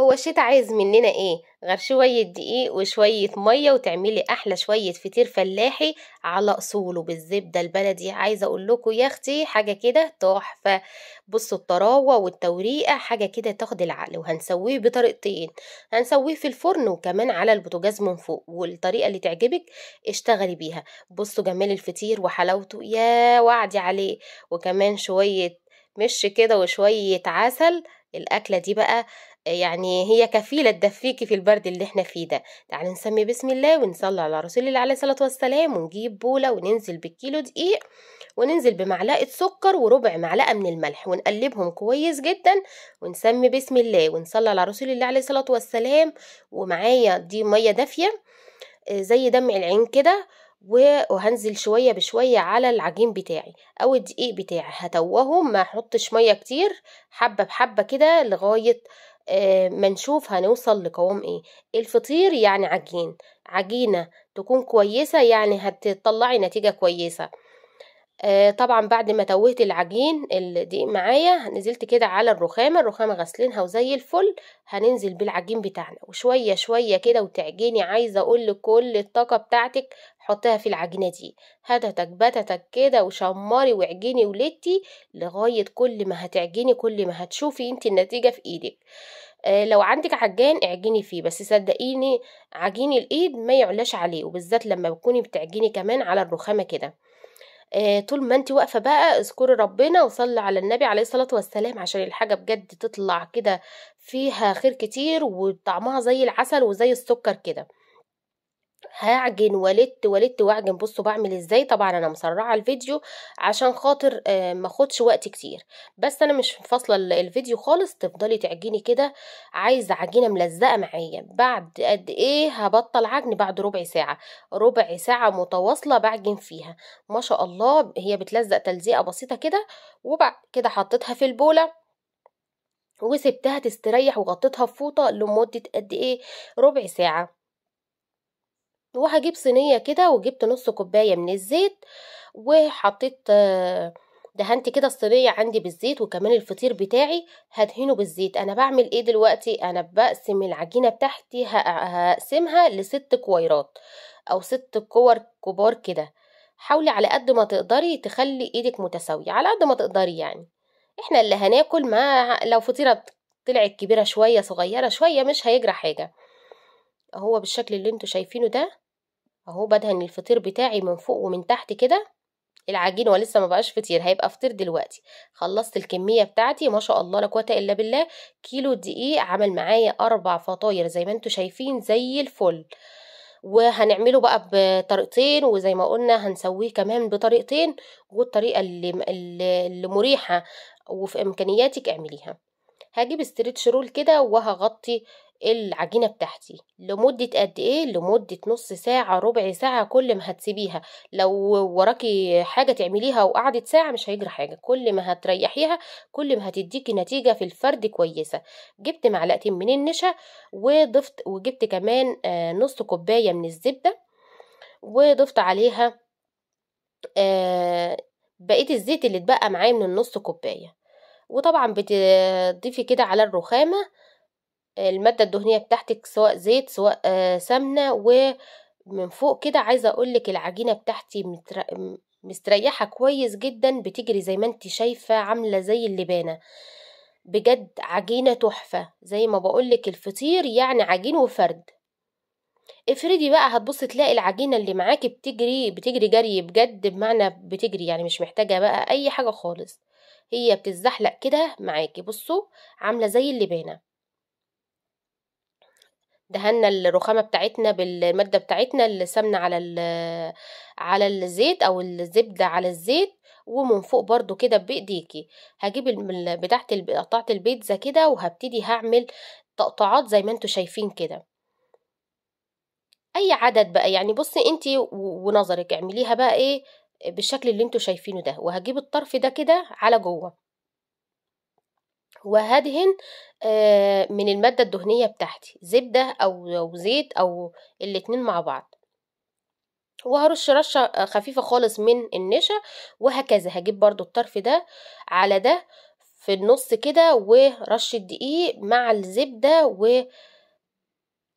هو الشتا عايز مننا ايه غير شوية دقيق وشوية مية وتعملي أحلى شوية فطير فلاحي على أصوله بالزبدة البلدي عايزة أقول لكم يا أختي حاجة كده تحفة بصوا الطراوة والتوريقة حاجة كده تاخد العقل وهنسويه بطريقتين هنسويه في الفرن وكمان على البوتجاز من فوق والطريقة اللي تعجبك اشتغلي بيها بصوا جمال الفطير وحلاوته يا وعدي عليه وكمان شوية مش كده وشوية عسل الأكلة دي بقى يعني هي كفيلة تدفيكي في البرد اللي احنا فيه ده تعالي نسمي بسم الله ونصلي على رسول الله عليه الصلاة والسلام ونجيب بولة وننزل بالكيلو دقيق وننزل بمعلقة سكر وربع معلقة من الملح ونقلبهم كويس جدا ونسمي بسم الله ونصلي على رسول الله عليه الصلاة والسلام ومعايا دي مية دافية آه، زي دمع العين كده وهنزل شوية بشوية على العجين بتاعي أو الدقيق بتاعي هتوهم ما حطش مية كتير حبة بحبة كده لغاية آه، ما نشوف هنوصل لقوام ايه الفطير يعني عجين عجينة تكون كويسة يعني هتطلعي نتيجة كويسة آه، طبعا بعد ما توهت العجين الدقيق معايا نزلت كده على الرخامه الرخامه غسلينها وزي الفل هننزل بالعجين بتاعنا وشويه شويه كده وتعجني عايزه اقول كل الطاقه بتاعتك حطيها في العجينة دي هاتتك تكبتتك كده وشمري وعجيني ولتي لغاية كل ما هتعجني كل ما هتشوفي انت النتيجة في ايدك آه لو عندك عجان اعجني فيه بس صدقيني عجين الايد ما يعلاش عليه وبالذات لما بتكوني بتعجني كمان على الرخامة كده آه طول ما انت واقفه بقى اذكري ربنا وصلي على النبي عليه الصلاه والسلام عشان الحاجه بجد تطلع كده فيها خير كتير وطعمها زي العسل وزي السكر كده هعجن ولدت ولدت واعجن بصوا بعمل ازاي طبعا انا مسرعه الفيديو عشان خاطر آه، ما اخدش وقت كتير بس انا مش فاصله الفيديو خالص تفضلي تعجني كده عايزه عجينه ملزقه معايا بعد قد ايه هبطل عجن بعد ربع ساعه ربع ساعه متواصله بعجن فيها ما شاء الله هي بتلزق تلزيقه بسيطه كده وبعد كده حطيتها في البوله وسبتها تستريح وغطيتها في فوطه لمده قد ايه ربع ساعه وهجيب صينيه كده وجبت نص كوبايه من الزيت وحطيت آه، دهنت كده الصينيه عندي بالزيت وكمان الفطير بتاعي هدهنه بالزيت انا بعمل ايه دلوقتي انا بقسم العجينه بتاعتي هقسمها لست كويرات او ست كور كبار كده حاولي على قد ما تقدري تخلي ايدك متساويه على قد ما تقدري يعني احنا اللي هناكل ما لو فطيره طلعت كبيره شويه صغيره شويه مش هيجرى حاجه هو بالشكل اللي انتوا شايفينه ده اهو بدهن الفطير بتاعي من فوق ومن تحت كده العجين هو لسه ما بقاش فطير هيبقى فطير دلوقتي خلصت الكميه بتاعتي ما شاء الله لا قوه الا بالله كيلو دقيق عمل معايا اربع فطاير زي ما انتم شايفين زي الفل وهنعمله بقى بطريقتين وزي ما قلنا هنسويه كمان بطريقتين والطريقه اللي اللي مريحه وفي امكانياتك اعمليها هجيب استريتش رول كده وهغطي العجينة بتاعتي لمدة قد ايه لمدة نص ساعة ربع ساعة كل ما هتسيبيها لو وراكي حاجة تعمليها وقعدت ساعة مش هيجرى حاجة كل ما هتريحيها كل ما هتديكي نتيجة في الفرد كويسة جبت معلقتين من النشا وضفت وجبت كمان آه، نص كوباية من الزبدة وضفت عليها آه، بقية الزيت اللي اتبقى معايا من النص كوباية وطبعا بتضيفي كده على الرخامة المادة الدهنية بتاعتك سواء زيت سواء آه، سمنة ومن فوق كده عايزة أقولك العجينة بتاعتي مستريحة كويس جدا بتجري زي ما انت شايفة عاملة زي اللبانة بجد عجينة تحفة زي ما بقولك الفطير يعني عجين وفرد افردي بقى هتبصي تلاقي العجينة اللي معاكي بتجري بتجري جري بجد بمعنى بتجري يعني مش محتاجة بقى أي حاجة خالص هي بتتزحلق كده معاكي بصوا عاملة زي اللبانة دهنا الرخامة بتاعتنا بالمادة بتاعتنا السمنة على على الزيت أو الزبدة على الزيت ومن فوق برضو كده بإيديكي هجيب بتاعت قطعة البيتزا كده وهبتدي هعمل تقطعات زي ما انتوا شايفين كده اي عدد بقى يعني بصي انت ونظرك اعمليها بقى ايه بالشكل اللي انتوا شايفينه ده وهجيب الطرف ده كده على جوه وهدهن آه، من المادة الدهنية بتاعتي زبدة أو زيت أو الاتنين مع بعض وهرش رشة خفيفة خالص من النشا وهكذا هجيب برضو الطرف ده على ده في النص كده ورش الدقيق مع الزبدة و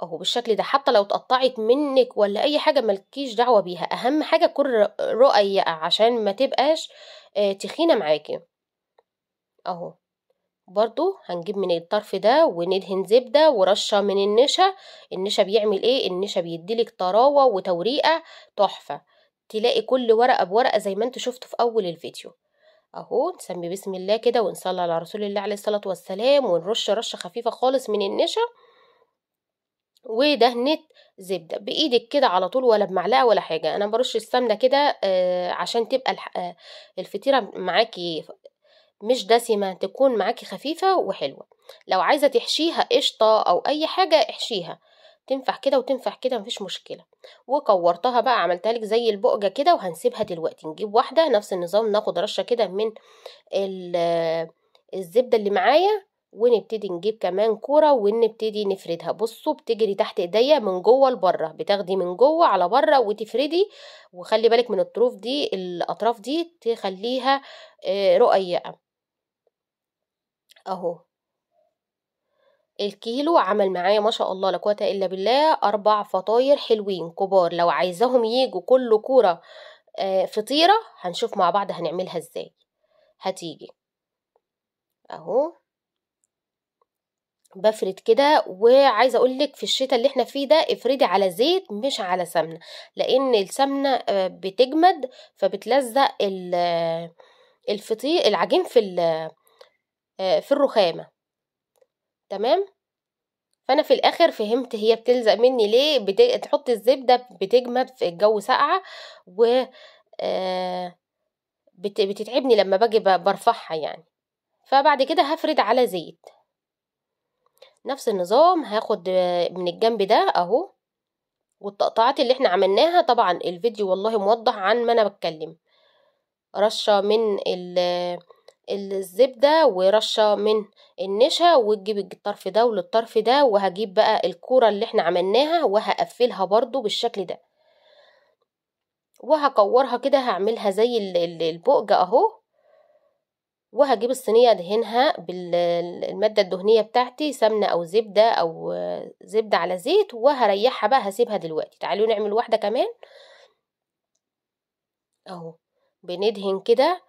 اهو بالشكل ده حتى لو اتقطعت منك ولا اي حاجه ملكيش دعوه بيها اهم حاجه تكون رقيقه عشان ما تبقاش آه، تخينه معاكي اهو برضو هنجيب من الطرف ده وندهن زبدة ورشة من النشا النشا بيعمل ايه النشا بيديلك طراوة وتوريقة تحفة تلاقي كل ورقة بورقة زي ما انتوا شفتوا في اول الفيديو اهو نسمي بسم الله كده ونصلي على رسول الله عليه الصلاة والسلام ونرش رشة خفيفة خالص من النشا ودهنت زبدة بإيدك كده على طول ولا بمعلقة ولا حاجة أنا برش السمنة كده آه، عشان تبقى آه، الفطيرة معاكي مش دسمة تكون معاكي خفيفة وحلوة لو عايزة تحشيها قشطة أو أي حاجة احشيها تنفع كده وتنفع كده مفيش مشكلة وكورتها بقى عملتها لك زي البقجة كده وهنسيبها دلوقتي نجيب واحدة نفس النظام ناخد رشة كده من الزبدة اللي معايا ونبتدي نجيب كمان كوره ونبتدي نفردها بصوا بتجري تحت ايديا من جوه لبره بتاخدي من جوه على بره وتفردي وخلي بالك من الطروف دي الاطراف دي تخليها آه، رقيقه اهو الكيلو عمل معايا ما شاء الله لا قوه الا بالله اربع فطاير حلوين كبار لو عايزاهم يجوا كل كوره آه، فطيره هنشوف مع بعض هنعملها ازاي هتيجي اهو بفرد كده وعايزه اقولك في الشتاء اللي احنا فيه ده افردي على زيت مش على سمنه لان السمنه آه، بتجمد فبتلزق آه، الفطير العجين في آه، في الرخامة تمام فانا في الاخر فهمت هي بتلزق مني ليه بتحط الزبدة بتجمد في الجو ساقعة و آه، بتتعبني لما باجي برفعها يعني فبعد كده هفرد على زيت نفس النظام هاخد من الجنب ده اهو والتقطعات اللي احنا عملناها طبعا الفيديو والله موضح عن ما انا بتكلم رشة من ال الزبدة ورشة من النشا وتجيب الطرف ده وللطرف ده وهجيب بقى الكورة اللي احنا عملناها وهقفلها برضو بالشكل ده وهكورها كده هعملها زي البقج اهو وهجيب الصينية ادهنها بالمادة الدهنية بتاعتي سمنة او زبدة او زبدة على زيت وهريحها بقى هسيبها دلوقتي تعالوا نعمل واحدة كمان اهو بندهن كده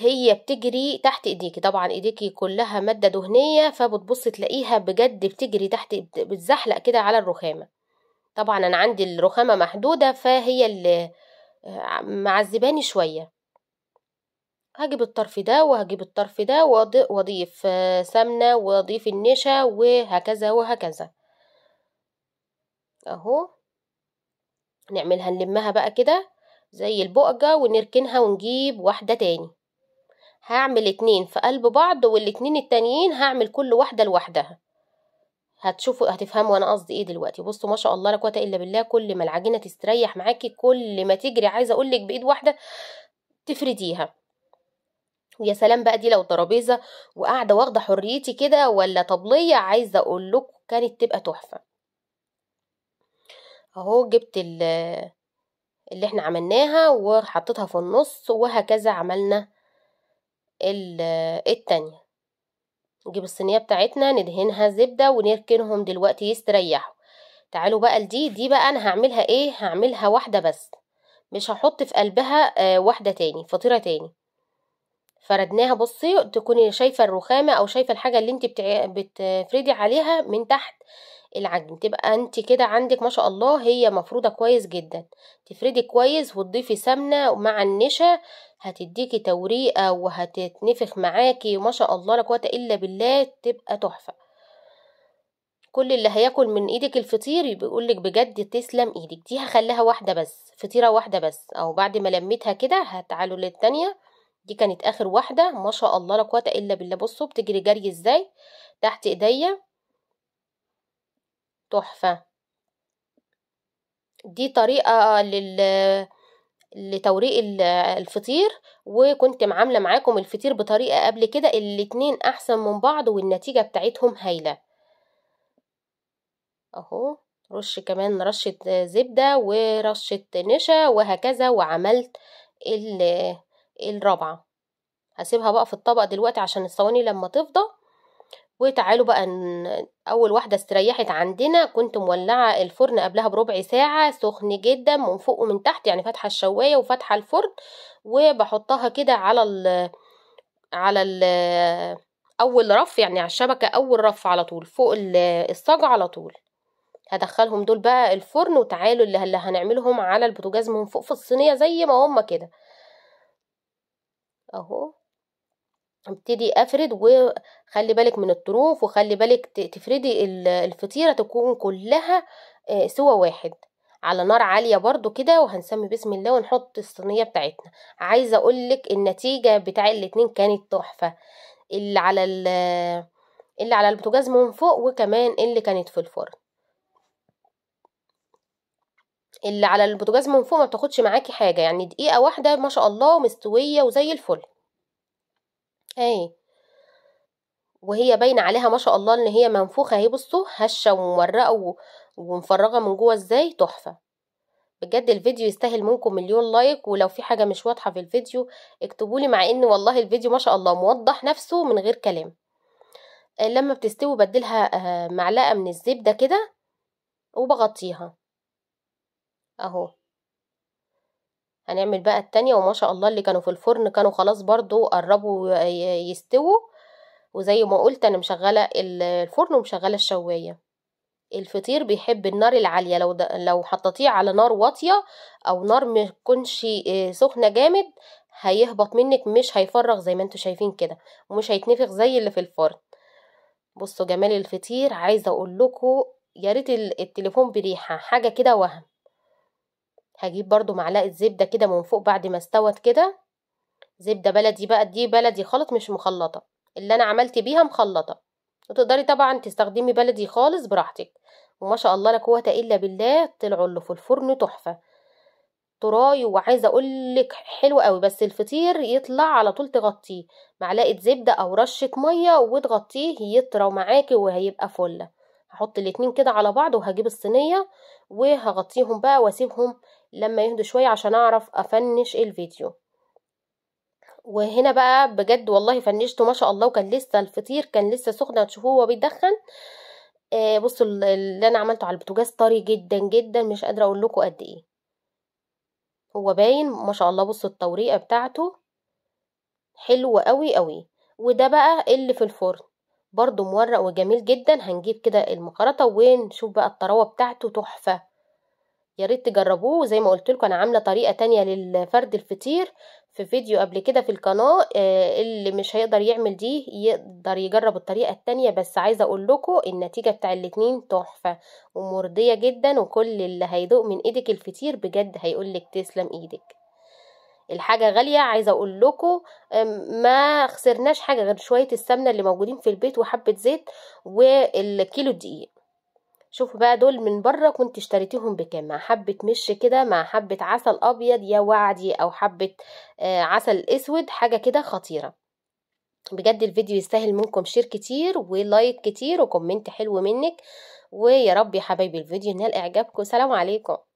هي بتجري تحت ايديكي طبعا ايديكي كلها ماده دهنيه فبتبص تلاقيها بجد بتجري تحت بتزحلق كده على الرخامه طبعا انا عندي الرخامه محدوده فهي اللي معذباني شويه هجيب الطرف ده وهجيب الطرف ده واضيف آه، سمنه واضيف النشا وهكذا وهكذا اهو نعملها نلمها بقى كده زي البقجة ونركنها ونجيب واحدة تاني هعمل اتنين في قلب بعض والاتنين التانيين هعمل كل واحدة لوحدها هتشوفوا هتفهموا انا قصدي ايه دلوقتي بصوا ما شاء الله لا قوه الا بالله كل ما العجينه تستريح معاكي كل ما تجري عايزه اقولك بايد واحده تفرديها ويا سلام بقى دي لو ترابيزه وقاعده واخده حريتي كده ولا طبليه عايزه اقول لكم كانت تبقى تحفه اهو جبت اللي احنا عملناها وحطيتها في النص وهكذا عملنا التانية نجيب الصينية بتاعتنا ندهنها زبدة ونركنهم دلوقتي يستريحوا تعالوا بقى لدي دي بقى انا هعملها ايه هعملها واحدة بس مش هحط في قلبها آه واحدة تاني فطيرة تاني فردناها بصي تكوني شايفة الرخامة او شايفة الحاجة اللي انت بتفردي عليها من تحت العجن تبقى انت كده عندك ما شاء الله هي مفروده كويس جدا تفردي كويس وتضيفي سمنه مع النشا هتديكي توريقه وهتتنفخ معاكي وما شاء الله لا قوه الا بالله تبقى تحفه كل اللي هياكل من ايدك الفطير بيقولك بجد تسلم ايدك دي هخليها واحده بس فطيره واحده بس او بعد ما لميتها كده هتعالوا للتانيه دي كانت اخر واحده ما شاء الله لا قوه الا بالله بصوا بتجري جري ازاي تحت ايديا تحفة دي طريقة لل لتوريق الفطير وكنت معاملة معاكم الفطير بطريقة قبل كده الاتنين أحسن من بعض والنتيجة بتاعتهم هايلة أهو رش كمان رشة زبدة ورشة نشا وهكذا وعملت الرابعة هسيبها بقى في الطبق دلوقتي عشان الصواني لما تفضى وتعالوا بقى اول واحده استريحت عندنا كنت مولعه الفرن قبلها بربع ساعه سخن جدا من فوق ومن تحت يعني فاتحه الشوايه وفاتحه الفرن وبحطها كده على ال على ال اول رف يعني على الشبكه اول رف على طول فوق الصاج على طول هدخلهم دول بقى الفرن وتعالوا اللي هنعملهم على البوتاجاز من فوق في الصينيه زي ما هما كده اهو ابتدي افرد وخلي بالك من الطروف وخلي بالك تفردي الفطيره تكون كلها آه، سوى واحد على نار عاليه برضو كده وهنسمي بسم الله ونحط الصينيه بتاعتنا عايزه اقولك النتيجه بتاع الاتنين كانت تحفه اللي على اللي على البوتاجاز من فوق وكمان اللي كانت في الفرن اللي على البوتاجاز من فوق ما بتاخدش معاكي حاجه يعني دقيقه واحده ما شاء الله مستويه وزي الفل شاي وهي باينه عليها ما شاء الله ان هي منفوخه اهي بصوا هشه ومورقه ومفرغه من جوه ازاي تحفه بجد الفيديو يستاهل منكم مليون لايك ولو في حاجه مش واضحه في الفيديو اكتبولي مع ان والله الفيديو ما شاء الله موضح نفسه من غير كلام آه، لما بتستوي بدلها آه، معلقه من الزبده كده وبغطيها اهو هنعمل بقى التانية وما شاء الله اللي كانوا في الفرن كانوا خلاص برضو قربوا يستووا وزي ما قلت انا مشغله الفرن ومشغله الشوايه الفطير بيحب النار العاليه لو لو حطيتيه على نار واطيه او نار مكنش آه، سخنه جامد هيهبط منك مش هيفرغ زي ما انتوا شايفين كده ومش هيتنفخ زي اللي في الفرن بصوا جمال الفطير عايزه اقول لكم يا ريت التليفون بريحه حاجه كده وهم هجيب برضو معلقة زبدة كده من فوق بعد ما استوت كده زبدة بلدي بقى دي بلدي خالص مش مخلطة اللي انا عملت بيها مخلطة وتقدري طبعا تستخدمي بلدي خالص براحتك وما شاء الله لا قوة الا بالله طلعوا اللي في الفرن تحفة طراي وعايزه اقولك حلو قوي بس الفطير يطلع على طول تغطيه معلقه زبده او رشه ميه وتغطيه يطرى معاكي وهيبقى فله هحط الاتنين كده على بعض وهجيب الصينيه وهغطيهم بقى واسيبهم لما يهدوا شوية عشان أعرف أفنش الفيديو وهنا بقى بجد والله فنشته ما شاء الله وكان لسه الفطير كان لسه سخن هتشوفوه يعني وهو بيتدخن آه بصوا اللي انا عملته على البوتاجاز طري جدا جدا مش قادره اقول لكم قد ايه هو باين ما شاء الله بصوا التوريقه بتاعته حلوه قوي قوي وده بقى اللي في الفرن برضو مورق وجميل جدا هنجيب كده المخرطه ونشوف بقى الطراوه بتاعته تحفه يا ريت تجربوه وزي ما قلت لكم انا عامله طريقه تانية للفرد الفطير في فيديو قبل كده في القناه آه، اللي مش هيقدر يعمل دي يقدر يجرب الطريقه التانية بس عايزه اقول لكم النتيجه بتاع الاتنين تحفه ومرضيه جدا وكل اللي هيدوق من ايدك الفطير بجد هيقول لك تسلم ايدك الحاجه غاليه عايزه اقول لكم ما خسرناش حاجه غير شويه السمنه اللي موجودين في البيت وحبه زيت والكيلو الدقيق شوفوا بقى دول من بره كنت اشتريتهم بكام مع حبة مش كده مع حبة عسل أبيض يا وعدي أو حبة آه، عسل أسود حاجة كده خطيرة بجد الفيديو يستاهل منكم شير كتير ولايك كتير وكومنت حلو منك ويا رب يا حبايبي الفيديو ينال إعجابكم سلام عليكم